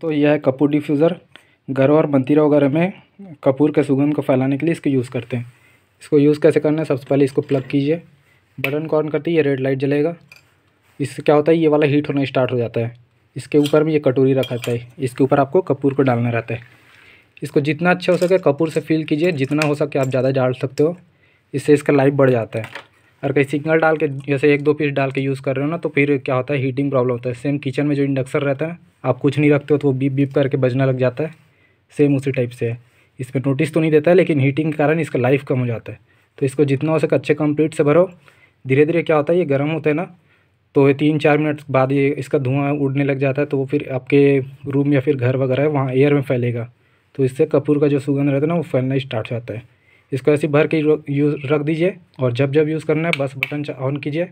तो यह है कपूर डिफ्यूज़र घरों और मंदिरों वगैरह में कपूर के सुगंध को फैलाने के लिए इसको यूज़ करते हैं इसको यूज़ कैसे करना है सबसे पहले इसको प्लग कीजिए बटन को ऑन करते ही ये रेड लाइट जलेगा इससे क्या होता है ये वाला हीट होना स्टार्ट हो जाता है इसके ऊपर में ये कटोरी रखा है इसके ऊपर आपको कपूर को डालना रहता है इसको जितना अच्छा हो सके कपूर से फील कीजिए जितना हो सके आप ज़्यादा डाल सकते हो इससे इसका लाइफ बढ़ जाता है और कहीं सिग्नल डाल के जैसे एक दो पीस डाल के यूज़ कर रहे हो ना तो फिर क्या होता है हीटिंग प्रॉब्लम होता है सेम किचन में जो इंडक्शन रहता है आप कुछ नहीं रखते हो तो वो बीप बीप करके बजना लग जाता है सेम उसी टाइप से है इसमें नोटिस तो नहीं देता है लेकिन हीटिंग के कारण इसका लाइफ कम हो जाता है तो इसको जितना हो सके अच्छे कंप्लीट से भरो धीरे धीरे क्या होता है ये गर्म होता है ना तो ये तीन चार मिनट बाद ये इसका धुआं उड़ने लग जाता है तो वो फिर आपके रूम या फिर घर वगैरह है वहाँ एयर में फैलेगा तो इससे कपूर का जो सुगंध रहता है ना वो फैलना स्टार्ट हो जाता है इसको ऐसे भर के यूज़ रख दीजिए और जब जब यूज़ करना है बस बटन ऑन कीजिए